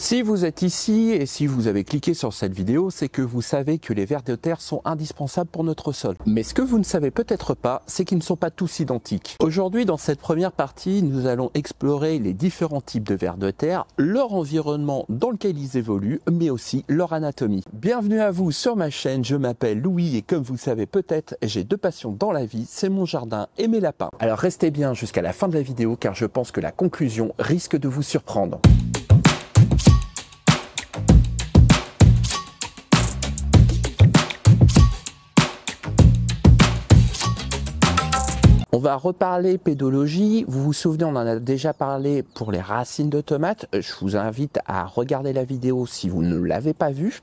Si vous êtes ici et si vous avez cliqué sur cette vidéo, c'est que vous savez que les vers de terre sont indispensables pour notre sol. Mais ce que vous ne savez peut-être pas, c'est qu'ils ne sont pas tous identiques. Aujourd'hui, dans cette première partie, nous allons explorer les différents types de vers de terre, leur environnement dans lequel ils évoluent, mais aussi leur anatomie. Bienvenue à vous sur ma chaîne, je m'appelle Louis et comme vous le savez peut-être, j'ai deux passions dans la vie, c'est mon jardin et mes lapins. Alors restez bien jusqu'à la fin de la vidéo car je pense que la conclusion risque de vous surprendre. On va reparler pédologie. Vous vous souvenez, on en a déjà parlé pour les racines de tomates. Euh, je vous invite à regarder la vidéo si vous ne l'avez pas vue.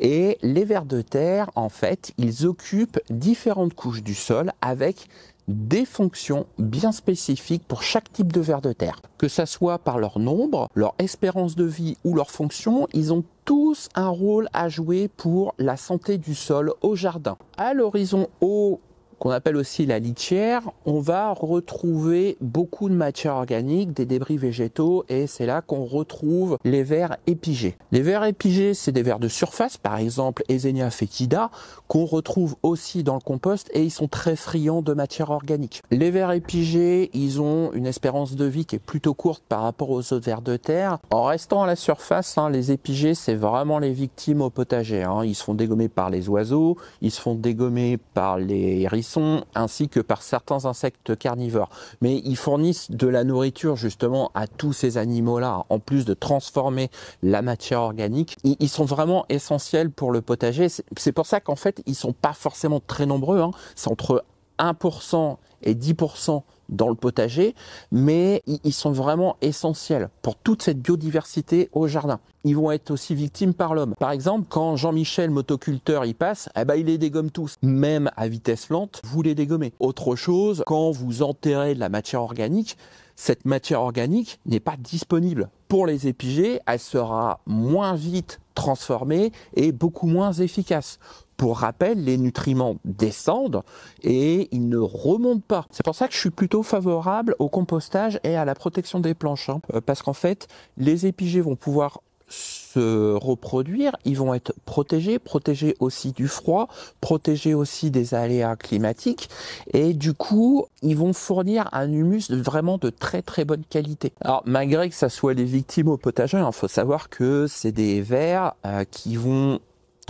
Et les vers de terre, en fait, ils occupent différentes couches du sol avec des fonctions bien spécifiques pour chaque type de vers de terre. Que ce soit par leur nombre, leur espérance de vie ou leur fonction, ils ont tous un rôle à jouer pour la santé du sol au jardin. À l'horizon haut qu'on appelle aussi la litière, on va retrouver beaucoup de matière organique, des débris végétaux, et c'est là qu'on retrouve les vers épigés. Les vers épigés, c'est des vers de surface, par exemple Ezenia fetida, qu'on retrouve aussi dans le compost, et ils sont très friands de matière organique. Les vers épigés, ils ont une espérance de vie qui est plutôt courte par rapport aux autres vers de terre. En restant à la surface, hein, les épigés, c'est vraiment les victimes au potager. Hein. Ils se font dégommer par les oiseaux, ils se font dégommer par les hérissons, ainsi que par certains insectes carnivores. Mais ils fournissent de la nourriture justement à tous ces animaux-là, en plus de transformer la matière organique. Ils sont vraiment essentiels pour le potager. C'est pour ça qu'en fait, ils sont pas forcément très nombreux. Hein. C'est entre 1% et 10% dans le potager, mais ils sont vraiment essentiels pour toute cette biodiversité au jardin. Ils vont être aussi victimes par l'homme. Par exemple, quand Jean-Michel, motoculteur, y passe, eh ben, il les dégomme tous. Même à vitesse lente, vous les dégommez. Autre chose, quand vous enterrez de la matière organique, cette matière organique n'est pas disponible. Pour les épigées, elle sera moins vite transformée et beaucoup moins efficace pour rappel, les nutriments descendent et ils ne remontent pas. C'est pour ça que je suis plutôt favorable au compostage et à la protection des planches, hein. euh, parce qu'en fait, les épigées vont pouvoir se reproduire, ils vont être protégés, protégés aussi du froid, protégés aussi des aléas climatiques, et du coup, ils vont fournir un humus vraiment de très très bonne qualité. Alors malgré que ça soit les victimes au potager, il hein, faut savoir que c'est des vers euh, qui vont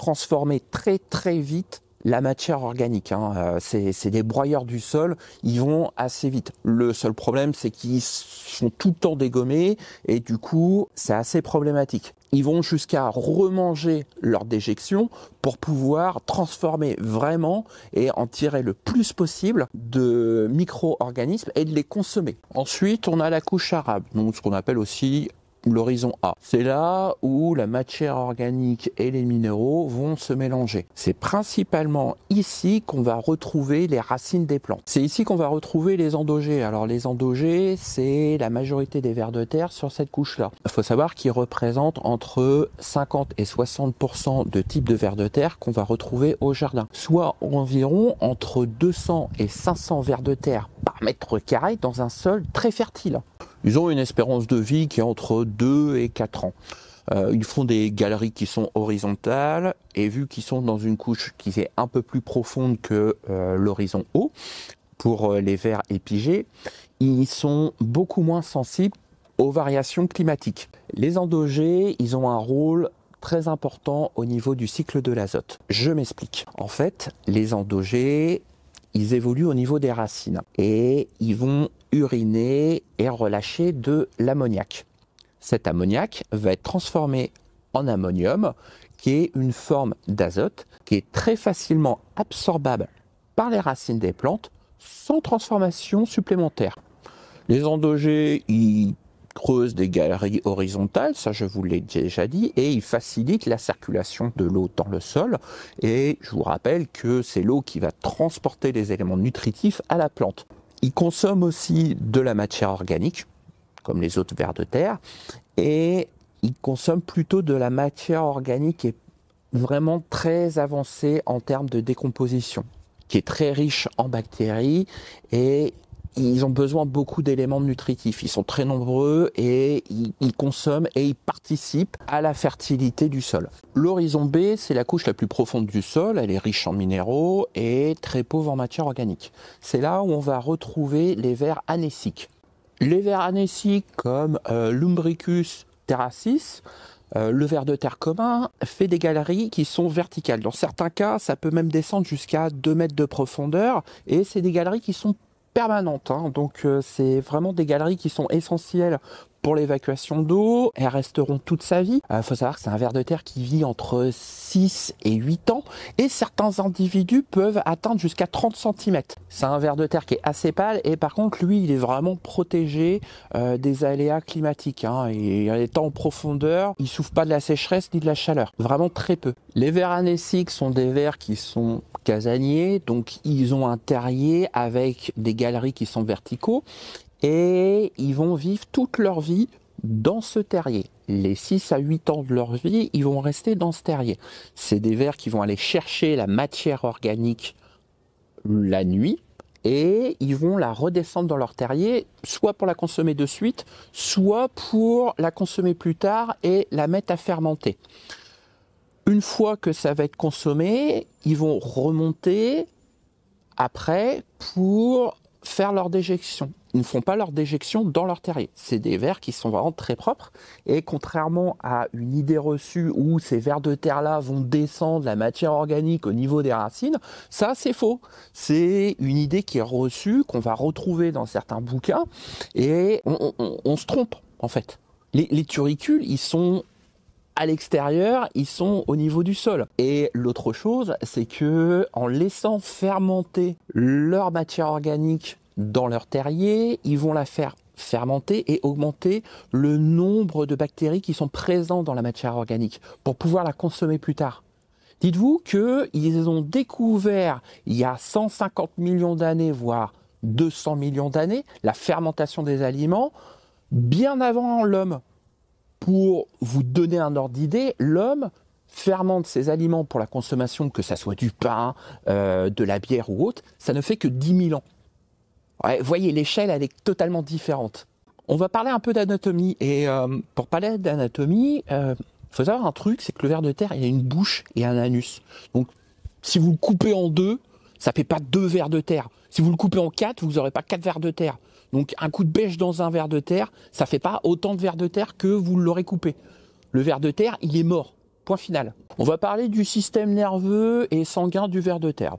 transformer très très vite la matière organique. Hein. Euh, c'est des broyeurs du sol, ils vont assez vite. Le seul problème, c'est qu'ils sont tout le temps dégommés et du coup, c'est assez problématique. Ils vont jusqu'à remanger leur déjection pour pouvoir transformer vraiment et en tirer le plus possible de micro-organismes et de les consommer. Ensuite, on a la couche arabe, donc ce qu'on appelle aussi l'horizon A. C'est là où la matière organique et les minéraux vont se mélanger. C'est principalement ici qu'on va retrouver les racines des plantes. C'est ici qu'on va retrouver les endogés. Alors les endogés, c'est la majorité des vers de terre sur cette couche-là. Il faut savoir qu'ils représentent entre 50 et 60% de types de vers de terre qu'on va retrouver au jardin. Soit environ entre 200 et 500 vers de terre par mètre carré dans un sol très fertile. Ils ont une espérance de vie qui est entre 2 et 4 ans. Euh, ils font des galeries qui sont horizontales et vu qu'ils sont dans une couche qui est un peu plus profonde que euh, l'horizon haut, pour euh, les vers épigés, ils sont beaucoup moins sensibles aux variations climatiques. Les endogés, ils ont un rôle très important au niveau du cycle de l'azote. Je m'explique. En fait, les endogés, ils évoluent au niveau des racines et ils vont uriner et relâcher de l'ammoniac. Cet ammoniac va être transformé en ammonium, qui est une forme d'azote qui est très facilement absorbable par les racines des plantes sans transformation supplémentaire. Les endogés, ils creusent des galeries horizontales, ça je vous l'ai déjà dit, et ils facilitent la circulation de l'eau dans le sol. Et je vous rappelle que c'est l'eau qui va transporter les éléments nutritifs à la plante. Ils consomment aussi de la matière organique, comme les autres vers de terre, et il consomme plutôt de la matière organique et vraiment très avancée en termes de décomposition, qui est très riche en bactéries et ils ont besoin beaucoup d'éléments nutritifs. Ils sont très nombreux et ils, consomment et ils participent à la fertilité du sol. L'horizon B, c'est la couche la plus profonde du sol. Elle est riche en minéraux et très pauvre en matière organique. C'est là où on va retrouver les vers anéciques. Les vers anéciques comme euh, l'umbricus terrassis, euh, le ver de terre commun fait des galeries qui sont verticales. Dans certains cas, ça peut même descendre jusqu'à 2 mètres de profondeur et c'est des galeries qui sont permanente. Hein. Donc euh, c'est vraiment des galeries qui sont essentielles pour l'évacuation d'eau. Elles resteront toute sa vie. Il euh, faut savoir que c'est un ver de terre qui vit entre 6 et 8 ans et certains individus peuvent atteindre jusqu'à 30 cm. C'est un ver de terre qui est assez pâle et par contre lui il est vraiment protégé euh, des aléas climatiques. Hein. Il est en profondeur, il souffre pas de la sécheresse ni de la chaleur. Vraiment très peu. Les vers anéciques sont des vers qui sont casaniers, donc ils ont un terrier avec des galeries qui sont verticaux et ils vont vivre toute leur vie dans ce terrier. Les 6 à 8 ans de leur vie, ils vont rester dans ce terrier. C'est des vers qui vont aller chercher la matière organique la nuit et ils vont la redescendre dans leur terrier, soit pour la consommer de suite, soit pour la consommer plus tard et la mettre à fermenter. Une fois que ça va être consommé, ils vont remonter après pour faire leur déjection ils ne font pas leur déjection dans leur terrier. C'est des vers qui sont vraiment très propres. Et contrairement à une idée reçue où ces vers de terre-là vont descendre la matière organique au niveau des racines, ça c'est faux. C'est une idée qui est reçue, qu'on va retrouver dans certains bouquins, et on, se trompe en fait. Les, les turicules, ils sont à l'extérieur, ils sont au niveau du sol. Et l'autre chose, c'est que en laissant fermenter leur matière organique dans leur terrier, ils vont la faire fermenter et augmenter le nombre de bactéries qui sont présentes dans la matière organique pour pouvoir la consommer plus tard. Dites-vous qu'ils ont découvert il y a 150 millions d'années, voire 200 millions d'années, la fermentation des aliments bien avant l'homme. Pour vous donner un ordre d'idée, l'homme fermente ses aliments pour la consommation, que ça soit du pain, euh, de la bière ou autre, ça ne fait que 10 000 ans voyez, l'échelle, elle est totalement différente. On va parler un peu d'anatomie. Et euh, pour parler d'anatomie, il euh, faut savoir un truc, c'est que le ver de terre, il a une bouche et un anus. Donc, si vous le coupez en deux, ça fait pas deux vers de terre. Si vous le coupez en quatre, vous n'aurez pas quatre vers de terre. Donc, un coup de bêche dans un ver de terre, ça fait pas autant de vers de terre que vous l'aurez coupé. Le ver de terre, il est mort. Point final. On va parler du système nerveux et sanguin du ver de terre.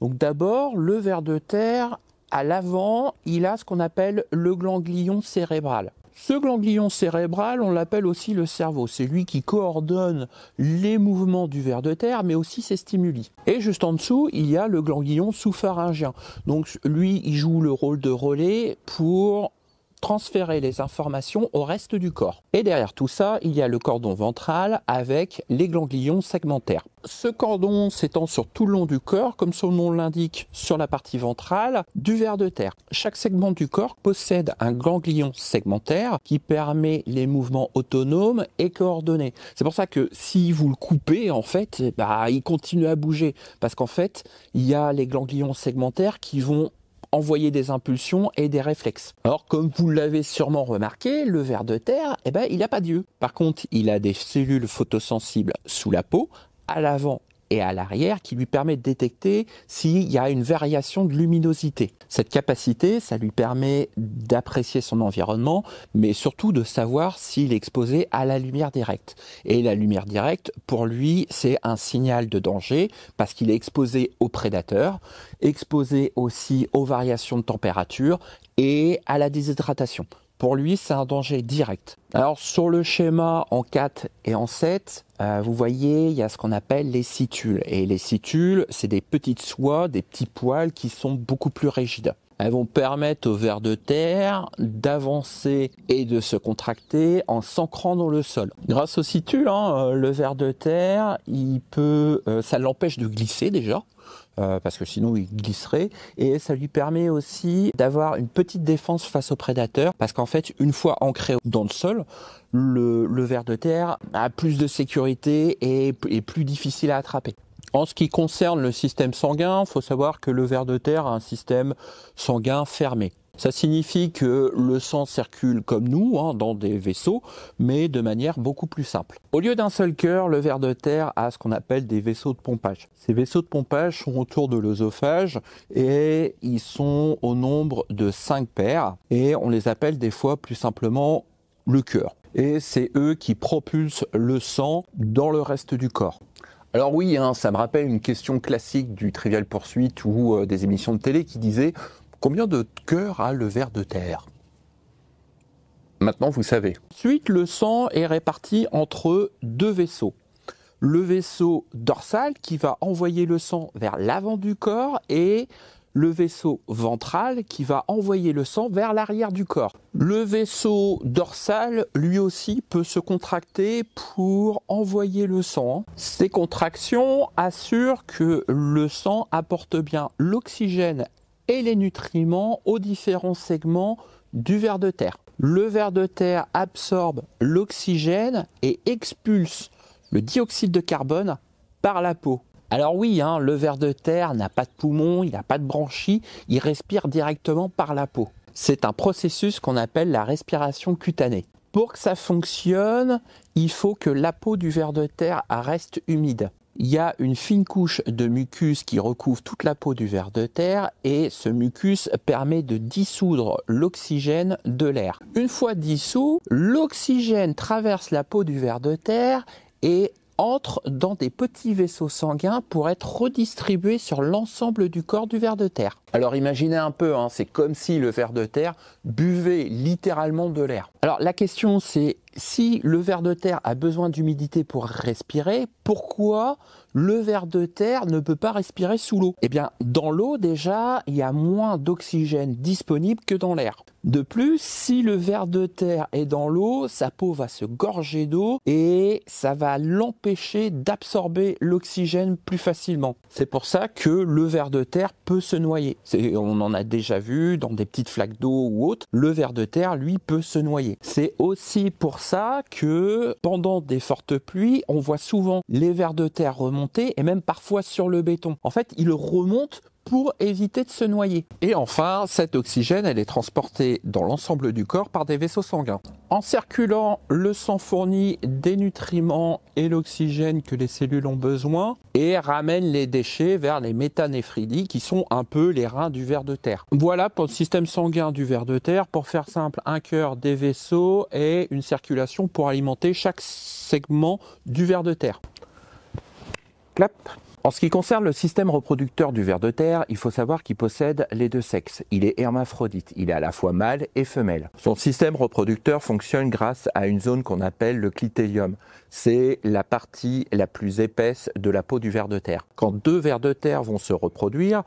Donc d'abord, le ver de terre à l'avant, il a ce qu'on appelle le ganglion cérébral. Ce ganglion cérébral, on l'appelle aussi le cerveau. C'est lui qui coordonne les mouvements du ver de terre, mais aussi ses stimuli. Et juste en dessous, il y a le ganglion sous-pharyngien. Donc lui, il joue le rôle de relais pour transférer les informations au reste du corps. Et derrière tout ça, il y a le cordon ventral avec les ganglions segmentaires. Ce cordon s'étend sur tout le long du corps, comme son nom l'indique, sur la partie ventrale du ver de terre. Chaque segment du corps possède un ganglion segmentaire qui permet les mouvements autonomes et coordonnés. C'est pour ça que si vous le coupez, en fait, bah, il continue à bouger. Parce qu'en fait, il y a les ganglions segmentaires qui vont envoyer des impulsions et des réflexes. Or, comme vous l'avez sûrement remarqué, le ver de terre, eh ben, il n'a pas d'yeux. Par contre, il a des cellules photosensibles sous la peau, à l'avant et à l'arrière qui lui permet de détecter s'il y a une variation de luminosité. Cette capacité, ça lui permet d'apprécier son environnement, mais surtout de savoir s'il est exposé à la lumière directe. Et la lumière directe, pour lui, c'est un signal de danger parce qu'il est exposé aux prédateurs, exposé aussi aux variations de température et à la déshydratation pour lui, c'est un danger direct. Alors sur le schéma en 4 et en 7, euh, vous voyez, il y a ce qu'on appelle les situles. Et les situles, c'est des petites soies, des petits poils qui sont beaucoup plus rigides. Elles vont permettre au ver de terre d'avancer et de se contracter en s'ancrant dans le sol. Grâce aux situles, hein, euh, le ver de terre, il peut, euh, ça l'empêche de glisser déjà. Euh, parce que sinon il glisserait. Et ça lui permet aussi d'avoir une petite défense face aux prédateurs, parce qu'en fait, une fois ancré dans le sol, le, le ver de terre a plus de sécurité et est plus difficile à attraper. En ce qui concerne le système sanguin, il faut savoir que le ver de terre a un système sanguin fermé. Ça signifie que le sang circule comme nous, hein, dans des vaisseaux, mais de manière beaucoup plus simple. Au lieu d'un seul cœur, le ver de terre a ce qu'on appelle des vaisseaux de pompage. Ces vaisseaux de pompage sont autour de l'œsophage et ils sont au nombre de cinq paires et on les appelle des fois plus simplement le cœur. Et c'est eux qui propulsent le sang dans le reste du corps. Alors oui, hein, ça me rappelle une question classique du Trivial Poursuite ou euh, des émissions de télé qui disait. Combien de cœurs a le ver de terre Maintenant, vous savez. Ensuite, le sang est réparti entre deux vaisseaux. Le vaisseau dorsal qui va envoyer le sang vers l'avant du corps et le vaisseau ventral qui va envoyer le sang vers l'arrière du corps. Le vaisseau dorsal, lui aussi, peut se contracter pour envoyer le sang. Ces contractions assurent que le sang apporte bien l'oxygène et les nutriments aux différents segments du ver de terre. Le ver de terre absorbe l'oxygène et expulse le dioxyde de carbone par la peau. Alors oui, hein, le ver de terre n'a pas de poumons, il n'a pas de branchies, il respire directement par la peau. C'est un processus qu'on appelle la respiration cutanée. Pour que ça fonctionne, il faut que la peau du ver de terre reste humide il y a une fine couche de mucus qui recouvre toute la peau du ver de terre et ce mucus permet de dissoudre l'oxygène de l'air. Une fois dissous, l'oxygène traverse la peau du ver de terre et entrent dans des petits vaisseaux sanguins pour être redistribués sur l'ensemble du corps du ver de terre. Alors imaginez un peu, hein, c'est comme si le ver de terre buvait littéralement de l'air. Alors la question c'est si le ver de terre a besoin d'humidité pour respirer, pourquoi le ver de terre ne peut pas respirer sous l'eau. Eh bien, dans l'eau déjà, il y a moins d'oxygène disponible que dans l'air. De plus, si le ver de terre est dans l'eau, sa peau va se gorger d'eau et ça va l'empêcher d'absorber l'oxygène plus facilement. C'est pour ça que le ver de terre peut se noyer. On en a déjà vu dans des petites flaques d'eau ou autres, le ver de terre, lui, peut se noyer. C'est aussi pour ça que pendant des fortes pluies, on voit souvent les vers de terre remonter et même parfois sur le béton. En fait, il remonte pour éviter de se noyer. Et enfin, cet oxygène, elle est transportée dans l'ensemble du corps par des vaisseaux sanguins. En circulant, le sang fournit des nutriments et l'oxygène que les cellules ont besoin et ramène les déchets vers les méthanéphridies qui sont un peu les reins du ver de terre. Voilà pour le système sanguin du ver de terre. Pour faire simple, un cœur, des vaisseaux et une circulation pour alimenter chaque segment du ver de terre. En ce qui concerne le système reproducteur du ver de terre, il faut savoir qu'il possède les deux sexes. Il est hermaphrodite, il est à la fois mâle et femelle. Son système reproducteur fonctionne grâce à une zone qu'on appelle le clitélium. C'est la partie la plus épaisse de la peau du ver de terre. Quand deux vers de terre vont se reproduire,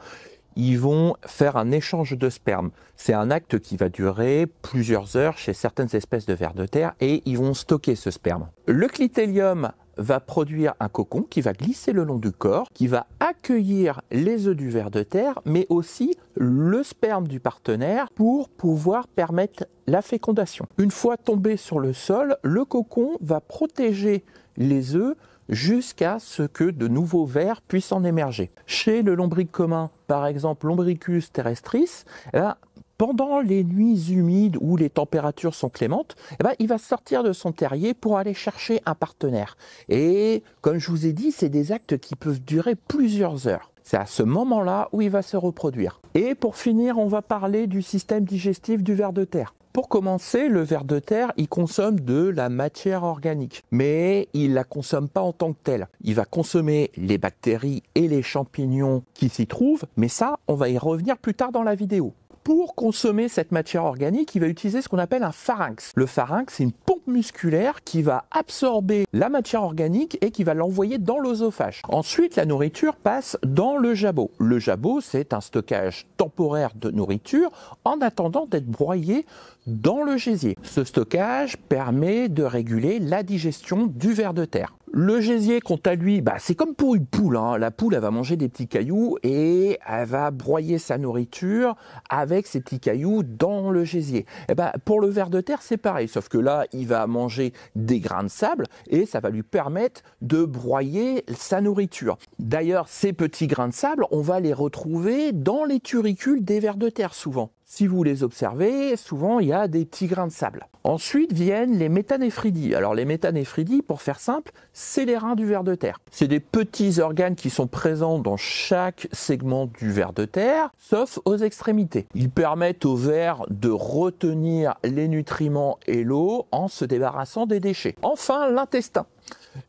ils vont faire un échange de sperme. C'est un acte qui va durer plusieurs heures chez certaines espèces de vers de terre et ils vont stocker ce sperme. Le clitélium va produire un cocon qui va glisser le long du corps, qui va accueillir les œufs du ver de terre, mais aussi le sperme du partenaire pour pouvoir permettre la fécondation. Une fois tombé sur le sol, le cocon va protéger les œufs jusqu'à ce que de nouveaux vers puissent en émerger. Chez le lombric commun, par exemple Lombricus terrestris, eh ben, pendant les nuits humides où les températures sont clémentes, eh ben, il va sortir de son terrier pour aller chercher un partenaire. Et comme je vous ai dit, c'est des actes qui peuvent durer plusieurs heures. C'est à ce moment-là où il va se reproduire. Et pour finir, on va parler du système digestif du ver de terre. Pour commencer, le ver de terre, il consomme de la matière organique, mais il la consomme pas en tant que telle. Il va consommer les bactéries et les champignons qui s'y trouvent, mais ça, on va y revenir plus tard dans la vidéo pour consommer cette matière organique, il va utiliser ce qu'on appelle un pharynx. Le pharynx, c'est une pompe musculaire qui va absorber la matière organique et qui va l'envoyer dans l'osophage. Ensuite, la nourriture passe dans le jabot. Le jabot, c'est un stockage temporaire de nourriture en attendant d'être broyé dans le gésier. Ce stockage permet de réguler la digestion du ver de terre. Le gésier, quant à lui, bah, c'est comme pour une poule. Hein. La poule, elle va manger des petits cailloux et elle va broyer sa nourriture avec ses petits cailloux dans le gésier. Et eh bah, pour le ver de terre, c'est pareil, sauf que là, il va manger des grains de sable et ça va lui permettre de broyer sa nourriture. D'ailleurs, ces petits grains de sable, on va les retrouver dans les turicules des vers de terre souvent. Si vous les observez, souvent il y a des petits grains de sable. Ensuite viennent les méthanéphridies. Alors les méthanéphridies, pour faire simple, c'est les reins du ver de terre. C'est des petits organes qui sont présents dans chaque segment du ver de terre, sauf aux extrémités. Ils permettent au ver de retenir les nutriments et l'eau en se débarrassant des déchets. Enfin, l'intestin.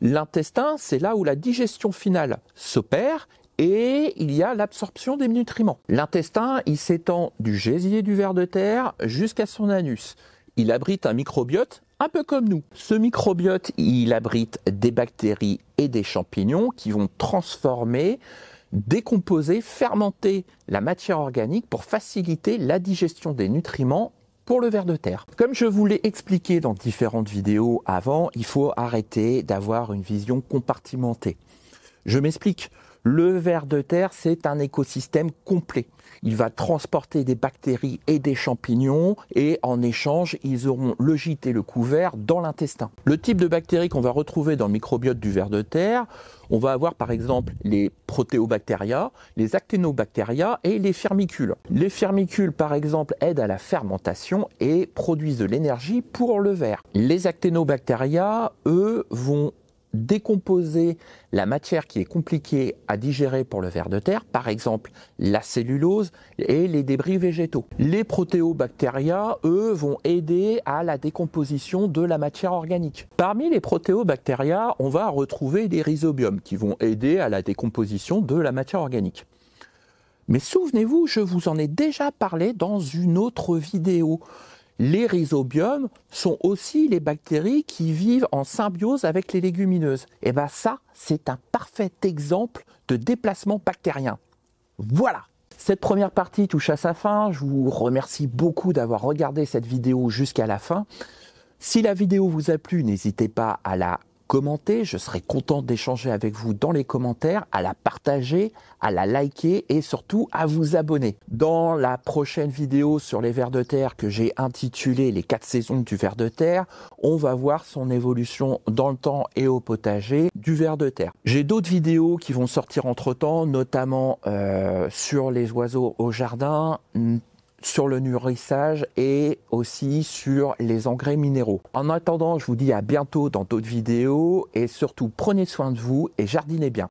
L'intestin, c'est là où la digestion finale s'opère et il y a l'absorption des nutriments. L'intestin, il s'étend du gésier du ver de terre jusqu'à son anus. Il abrite un microbiote un peu comme nous. Ce microbiote, il abrite des bactéries et des champignons qui vont transformer, décomposer, fermenter la matière organique pour faciliter la digestion des nutriments pour le ver de terre. Comme je vous l'ai expliqué dans différentes vidéos avant, il faut arrêter d'avoir une vision compartimentée. Je m'explique. Le ver de terre, c'est un écosystème complet. Il va transporter des bactéries et des champignons et en échange, ils auront le gîte et le couvert dans l'intestin. Le type de bactéries qu'on va retrouver dans le microbiote du ver de terre, on va avoir par exemple les protéobactéries les acténobactéria et les fermicules. Les fermicules par exemple aident à la fermentation et produisent de l'énergie pour le ver. Les acténobactéria, eux, vont décomposer la matière qui est compliquée à digérer pour le ver de terre, par exemple la cellulose et les débris végétaux. Les protéobactéries eux, vont aider à la décomposition de la matière organique. Parmi les protéobactéries on va retrouver des rhizobiums qui vont aider à la décomposition de la matière organique. Mais souvenez-vous, je vous en ai déjà parlé dans une autre vidéo les rhizobium sont aussi les bactéries qui vivent en symbiose avec les légumineuses. Et eh bien ça, c'est un parfait exemple de déplacement bactérien. Voilà Cette première partie touche à sa fin. Je vous remercie beaucoup d'avoir regardé cette vidéo jusqu'à la fin. Si la vidéo vous a plu, n'hésitez pas à la commenter. Je serai content d'échanger avec vous dans les commentaires, à la partager, à la liker et surtout à vous abonner. Dans la prochaine vidéo sur les vers de terre que j'ai intitulé Les quatre saisons du vers de terre, on va voir son évolution dans le temps et au potager du vers de terre. J'ai d'autres vidéos qui vont sortir entre temps, notamment euh, sur les oiseaux au jardin, sur le nourrissage et aussi sur les engrais minéraux. En attendant, je vous dis à bientôt dans d'autres vidéos et surtout prenez soin de vous et jardinez bien.